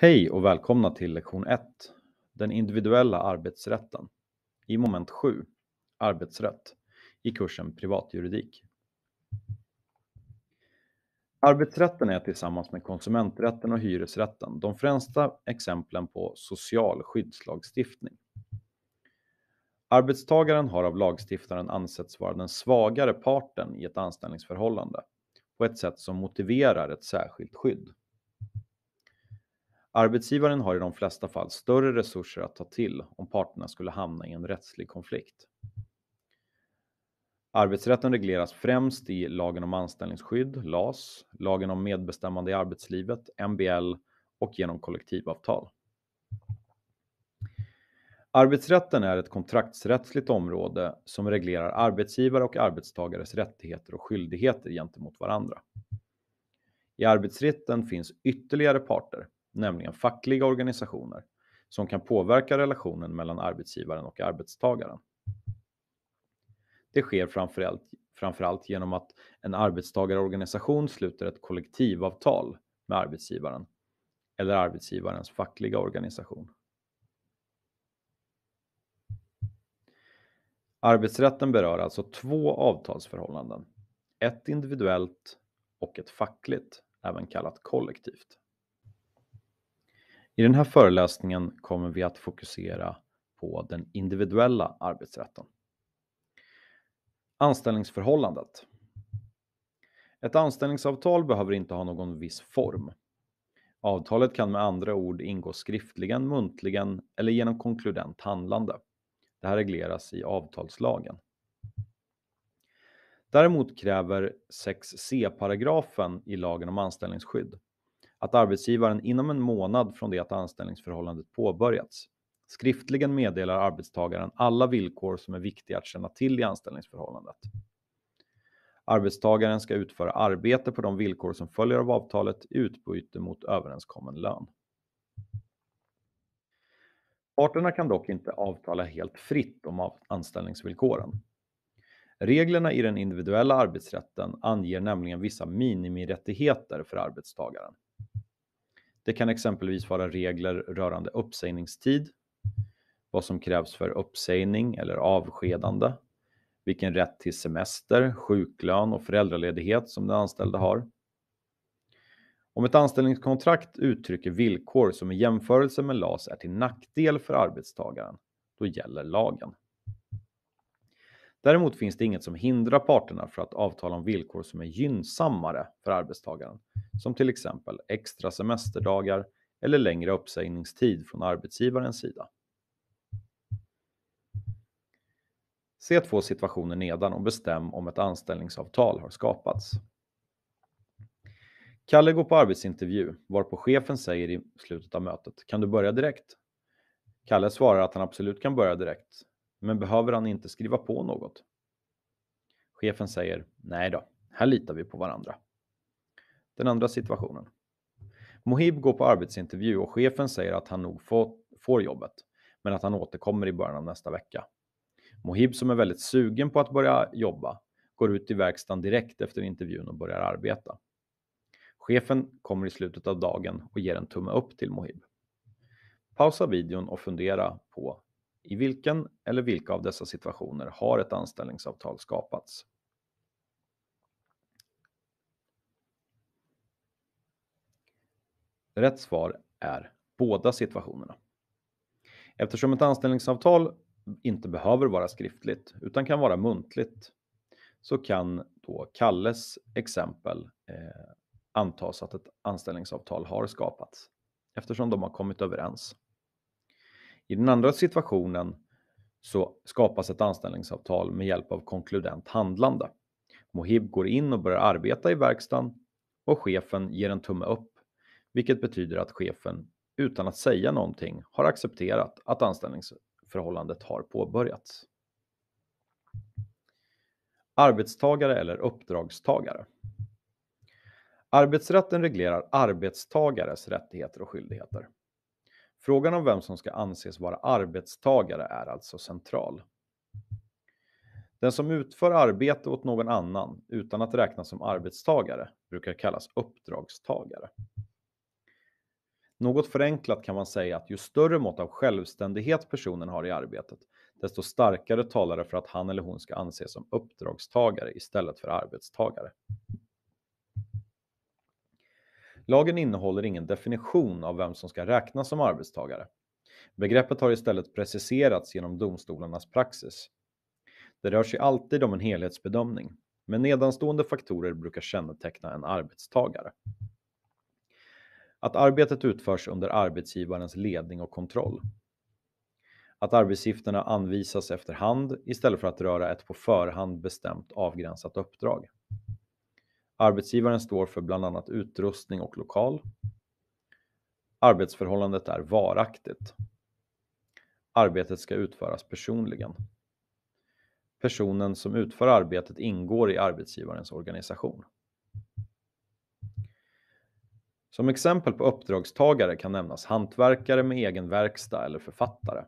Hej och välkomna till lektion 1, den individuella arbetsrätten, i moment 7, arbetsrätt, i kursen privatjuridik. Arbetsrätten är tillsammans med konsumenträtten och hyresrätten de främsta exemplen på social skyddslagstiftning. Arbetstagaren har av lagstiftaren ansetts vara den svagare parten i ett anställningsförhållande på ett sätt som motiverar ett särskilt skydd. Arbetsgivaren har i de flesta fall större resurser att ta till om parterna skulle hamna i en rättslig konflikt. Arbetsrätten regleras främst i lagen om anställningsskydd, LAS, lagen om medbestämmande i arbetslivet, MBL och genom kollektivavtal. Arbetsrätten är ett kontraktsrättsligt område som reglerar arbetsgivare och arbetstagares rättigheter och skyldigheter gentemot varandra. I arbetsrätten finns ytterligare parter, nämligen fackliga organisationer, som kan påverka relationen mellan arbetsgivaren och arbetstagaren. Det sker framförallt, framförallt genom att en arbetstagarorganisation sluter ett kollektivavtal med arbetsgivaren eller arbetsgivarens fackliga organisation. Arbetsrätten berör alltså två avtalsförhållanden, ett individuellt och ett fackligt, även kallat kollektivt. I den här föreläsningen kommer vi att fokusera på den individuella arbetsrätten. Anställningsförhållandet. Ett anställningsavtal behöver inte ha någon viss form. Avtalet kan med andra ord ingå skriftligen, muntligen eller genom konkludent handlande. Det här regleras i avtalslagen. Däremot kräver 6c-paragrafen i lagen om anställningsskydd att arbetsgivaren inom en månad från det att anställningsförhållandet påbörjats skriftligen meddelar arbetstagaren alla villkor som är viktiga att känna till i anställningsförhållandet. Arbetstagaren ska utföra arbete på de villkor som följer av avtalet i utbyte mot överenskommen lön. Parterna kan dock inte avtala helt fritt om anställningsvillkoren. Reglerna i den individuella arbetsrätten anger nämligen vissa minimirättigheter för arbetstagaren. Det kan exempelvis vara regler rörande uppsägningstid, vad som krävs för uppsägning eller avskedande, vilken rätt till semester, sjuklön och föräldraledighet som den anställde har. Om ett anställningskontrakt uttrycker villkor som i jämförelse med LAS är till nackdel för arbetstagaren, då gäller lagen. Däremot finns det inget som hindrar parterna för att avtala om villkor som är gynnsammare för arbetstagaren, som till exempel extra semesterdagar eller längre uppsägningstid från arbetsgivarens sida. Se två situationer nedan och bestäm om ett anställningsavtal har skapats. Kalle går på arbetsintervju, varpå chefen säger i slutet av mötet, kan du börja direkt? Kalle svarar att han absolut kan börja direkt, men behöver han inte skriva på något? Chefen säger, nej då, här litar vi på varandra. Den andra situationen. Mohib går på arbetsintervju och chefen säger att han nog får, får jobbet, men att han återkommer i början av nästa vecka. Mohib som är väldigt sugen på att börja jobba går ut i verkstaden direkt efter intervjun och börjar arbeta. Chefen kommer i slutet av dagen och ger en tumme upp till Mohib. Pausa videon och fundera på i vilken eller vilka av dessa situationer har ett anställningsavtal skapats? Rätt svar är båda situationerna. Eftersom ett anställningsavtal inte behöver vara skriftligt utan kan vara muntligt så kan då Kalles exempel eh, antas att ett anställningsavtal har skapats eftersom de har kommit överens. I den andra situationen så skapas ett anställningsavtal med hjälp av konkludent handlande. Mohib går in och börjar arbeta i verkstaden och chefen ger en tumme upp vilket betyder att chefen utan att säga någonting har accepterat att anställningsförhållandet har påbörjats. Arbetstagare eller uppdragstagare. Arbetsrätten reglerar arbetstagares rättigheter och skyldigheter. Frågan om vem som ska anses vara arbetstagare är alltså central. Den som utför arbete åt någon annan utan att räknas som arbetstagare brukar kallas uppdragstagare. Något förenklat kan man säga att ju större mått av självständighet personen har i arbetet, desto starkare talar det för att han eller hon ska anses som uppdragstagare istället för arbetstagare. Lagen innehåller ingen definition av vem som ska räknas som arbetstagare. Begreppet har istället preciserats genom domstolarnas praxis. Det rör sig alltid om en helhetsbedömning, men nedanstående faktorer brukar känneteckna en arbetstagare. Att arbetet utförs under arbetsgivarens ledning och kontroll. Att arbetsuppgifterna anvisas efter hand istället för att röra ett på förhand bestämt avgränsat uppdrag. Arbetsgivaren står för bland annat utrustning och lokal. Arbetsförhållandet är varaktigt. Arbetet ska utföras personligen. Personen som utför arbetet ingår i arbetsgivarens organisation. Som exempel på uppdragstagare kan nämnas hantverkare med egen verkstad eller författare.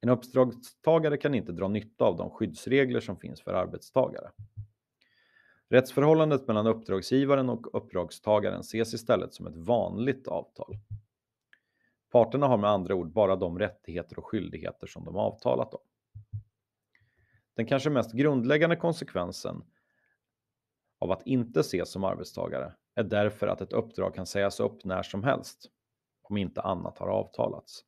En uppdragstagare kan inte dra nytta av de skyddsregler som finns för arbetstagare. Rättsförhållandet mellan uppdragsgivaren och uppdragstagaren ses istället som ett vanligt avtal. Parterna har med andra ord bara de rättigheter och skyldigheter som de avtalat om. Den kanske mest grundläggande konsekvensen av att inte ses som arbetstagare är därför att ett uppdrag kan sägas upp när som helst, om inte annat har avtalats.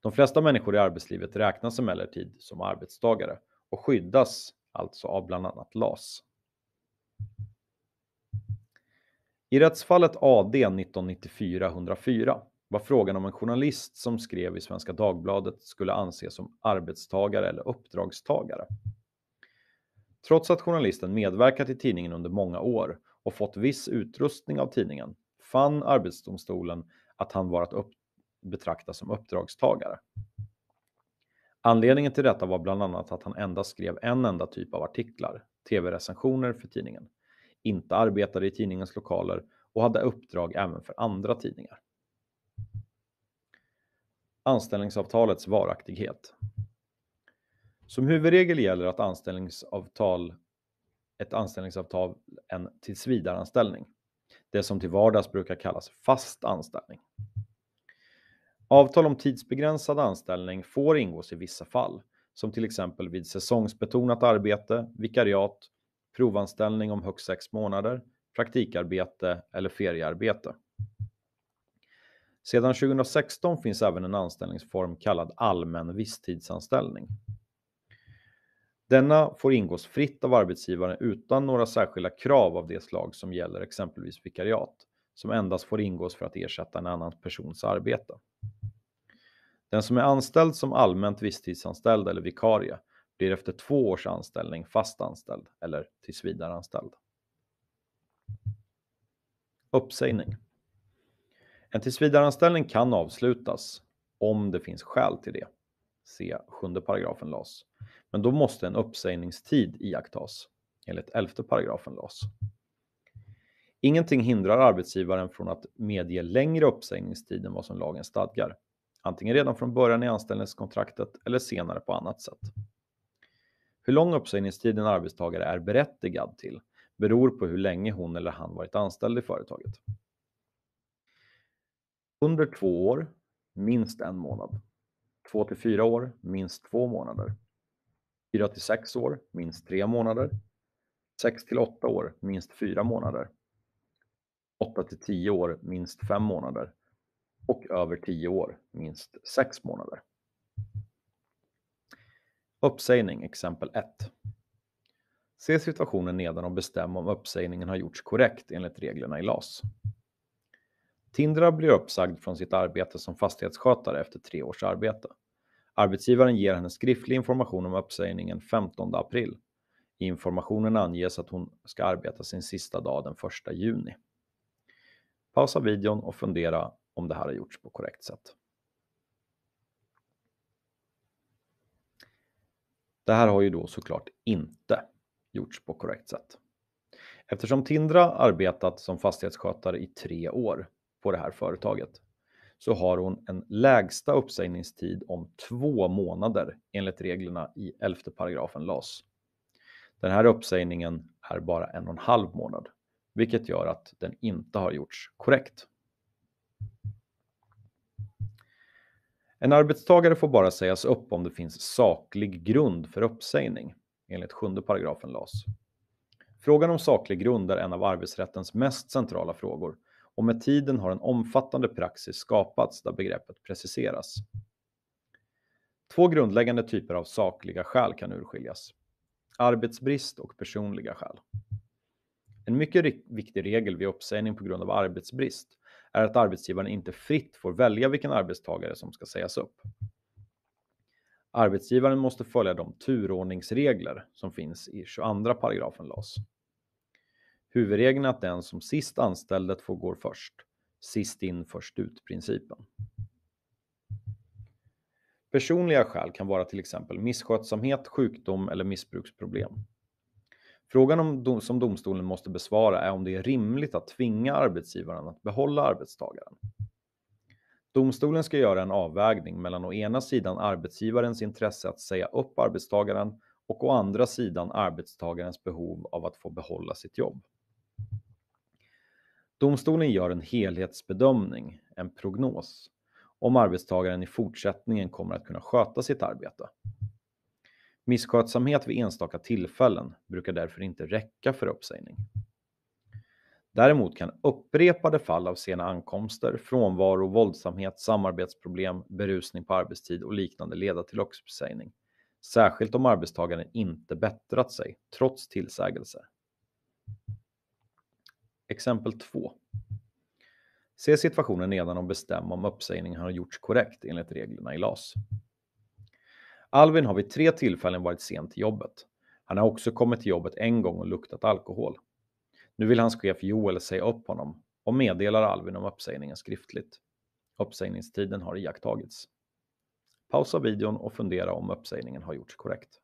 De flesta människor i arbetslivet räknas emellertid som arbetstagare och skyddas alltså av bland annat LAS. I rättsfallet AD 1994-104 var frågan om en journalist som skrev i Svenska Dagbladet skulle anses som arbetstagare eller uppdragstagare Trots att journalisten medverkat i tidningen under många år och fått viss utrustning av tidningen fann Arbetsdomstolen att han var att upp, betraktas som uppdragstagare. Anledningen till detta var bland annat att han endast skrev en enda typ av artiklar, tv-recensioner för tidningen, inte arbetade i tidningens lokaler och hade uppdrag även för andra tidningar. Anställningsavtalets varaktighet. Som huvudregel gäller att anställningsavtal, ett anställningsavtal en tillsvidareanställning. Det som till vardags brukar kallas fast anställning. Avtal om tidsbegränsad anställning får ingås i vissa fall, som till exempel vid säsongsbetonat arbete, vikariat, provanställning om högst sex månader, praktikarbete eller feriearbete. Sedan 2016 finns även en anställningsform kallad allmän visstidsanställning. Denna får ingås fritt av arbetsgivaren utan några särskilda krav av det slag som gäller exempelvis vikariat, som endast får ingås för att ersätta en annan persons arbete. Den som är anställd som allmänt visstidsanställd eller vikarie blir efter två års anställning fast anställd eller tillsvidareanställd. Uppsägning. En tillsvidareanställning kan avslutas om det finns skäl till det se sjunde paragrafen LAS. Men då måste en uppsägningstid iakttas enligt elfte paragrafen LAS. Ingenting hindrar arbetsgivaren från att medge längre uppsägningstid än vad som lagen stadgar, antingen redan från början i anställningskontraktet eller senare på annat sätt. Hur lång uppsägningstid en arbetstagare är berättigad till beror på hur länge hon eller han varit anställd i företaget. Under två år, minst en månad. 2 till 4 år, minst 2 månader. 4 till 6 år, minst 3 månader. 6 till 8 år, minst 4 månader. 8 till 10 år, minst 5 månader. Och över 10 år, minst 6 månader. Uppsägning, exempel 1. Se situationen nedan och bestäm om uppsägningen har gjorts korrekt enligt reglerna i LAS. Tindra blir uppsagd från sitt arbete som fastighetsskötare efter tre års arbete. Arbetsgivaren ger henne skriftlig information om uppsägningen 15 april. I informationen anges att hon ska arbeta sin sista dag den 1 juni. Pausa videon och fundera om det här har gjorts på korrekt sätt. Det här har ju då såklart inte gjorts på korrekt sätt. Eftersom Tindra arbetat som fastighetsskötare i tre år på det här företaget så har hon en lägsta uppsägningstid om två månader enligt reglerna i 11 paragrafen LAS. Den här uppsägningen är bara en och en halv månad, vilket gör att den inte har gjorts korrekt. En arbetstagare får bara sägas upp om det finns saklig grund för uppsägning enligt 7 paragrafen LAS. Frågan om saklig grund är en av arbetsrättens mest centrala frågor och med tiden har en omfattande praxis skapats där begreppet preciseras. Två grundläggande typer av sakliga skäl kan urskiljas. Arbetsbrist och personliga skäl. En mycket viktig regel vid uppsägning på grund av arbetsbrist är att arbetsgivaren inte fritt får välja vilken arbetstagare som ska sägas upp. Arbetsgivaren måste följa de turordningsregler som finns i 22 LAS. Huvudregeln är att den som sist anställd får gå först. Sist in först ut-principen. Personliga skäl kan vara till exempel misskötsamhet, sjukdom eller missbruksproblem. Frågan om, som domstolen måste besvara är om det är rimligt att tvinga arbetsgivaren att behålla arbetstagaren. Domstolen ska göra en avvägning mellan å ena sidan arbetsgivarens intresse att säga upp arbetstagaren och å andra sidan arbetstagarens behov av att få behålla sitt jobb. Domstolen gör en helhetsbedömning, en prognos, om arbetstagaren i fortsättningen kommer att kunna sköta sitt arbete. Misskötsamhet vid enstaka tillfällen brukar därför inte räcka för uppsägning. Däremot kan upprepade fall av sena ankomster, frånvaro, våldsamhet, samarbetsproblem, berusning på arbetstid och liknande leda till uppsägning. Särskilt om arbetstagaren inte bättrat sig trots tillsägelser. Exempel 2. Se situationen nedan och bestäm om uppsägningen har gjorts korrekt enligt reglerna i LAS. Alvin har vid tre tillfällen varit sen till jobbet. Han har också kommit till jobbet en gång och luktat alkohol. Nu vill hans chef Joel säga upp honom och meddelar Alvin om uppsägningen skriftligt. Uppsägningstiden har iakttagits. Pausa videon och fundera om uppsägningen har gjorts korrekt.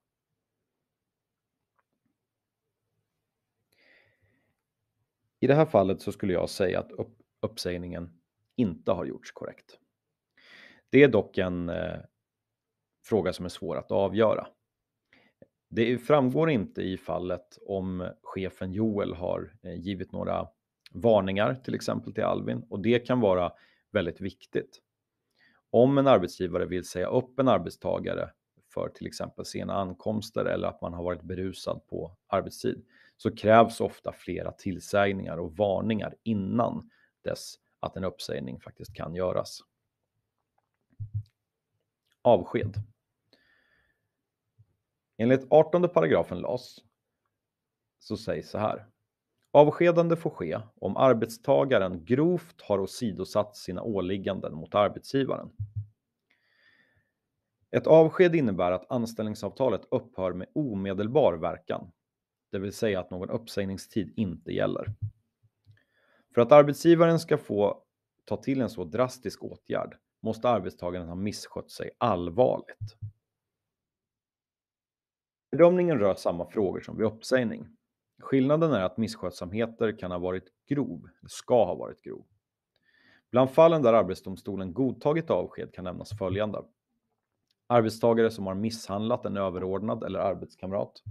I det här fallet så skulle jag säga att upp, uppsägningen inte har gjorts korrekt. Det är dock en eh, fråga som är svår att avgöra. Det framgår inte i fallet om chefen Joel har eh, givit några varningar, till exempel till Alvin, och det kan vara väldigt viktigt. Om en arbetsgivare vill säga upp en arbetstagare för till exempel sena ankomster eller att man har varit berusad på arbetstid, så krävs ofta flera tillsägningar och varningar innan dess att en uppsägning faktiskt kan göras. Avsked. Enligt 18 paragrafen LAS så sägs så här. Avskedande får ske om arbetstagaren grovt har åsidosatt sina åligganden mot arbetsgivaren. Ett avsked innebär att anställningsavtalet upphör med omedelbar verkan det vill säga att någon uppsägningstid inte gäller. För att arbetsgivaren ska få ta till en så drastisk åtgärd måste arbetstagaren ha misskött sig allvarligt. Bedömningen rör samma frågor som vid uppsägning. Skillnaden är att misskötsamheter kan ha varit grov, ska ha varit grov. Bland fallen där Arbetsdomstolen godtagit avsked kan nämnas följande. Arbetstagare som har misshandlat en överordnad eller arbetskamrat.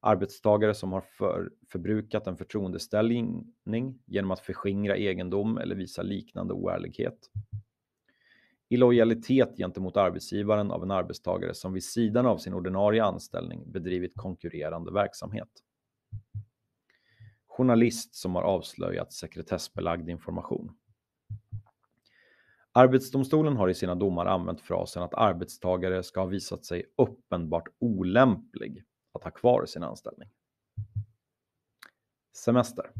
Arbetstagare som har för, förbrukat en förtroendeställning genom att förskingra egendom eller visa liknande oärlighet. Illojalitet gentemot arbetsgivaren av en arbetstagare som vid sidan av sin ordinarie anställning bedrivit konkurrerande verksamhet. Journalist som har avslöjat sekretessbelagd information. Arbetsdomstolen har i sina domar använt frasen att arbetstagare ska ha visat sig uppenbart olämplig att ha kvar sin anställning. Semester.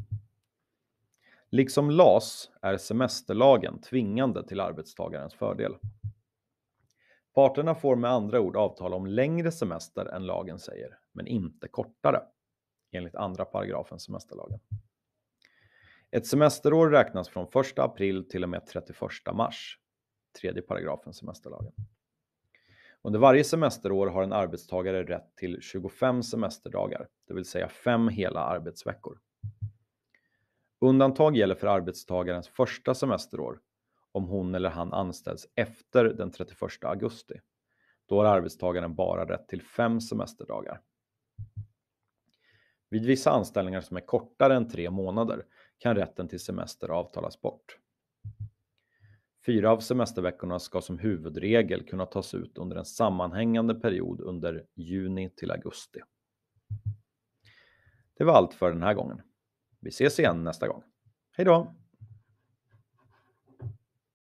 Liksom LAS är semesterlagen tvingande till arbetstagarens fördel. Parterna får med andra ord avtala om längre semester än lagen säger, men inte kortare, enligt andra paragrafen semesterlagen. Ett semesterår räknas från 1 april till och med 31 mars, tredje paragrafen semesterlagen. Under varje semesterår har en arbetstagare rätt till 25 semesterdagar, det vill säga fem hela arbetsveckor. Undantag gäller för arbetstagarens första semesterår om hon eller han anställs efter den 31 augusti. Då har arbetstagaren bara rätt till fem semesterdagar. Vid vissa anställningar som är kortare än tre månader kan rätten till semester avtalas bort. Fyra av semesterveckorna ska som huvudregel kunna tas ut under en sammanhängande period under juni till augusti. Det var allt för den här gången. Vi ses igen nästa gång. Hej då!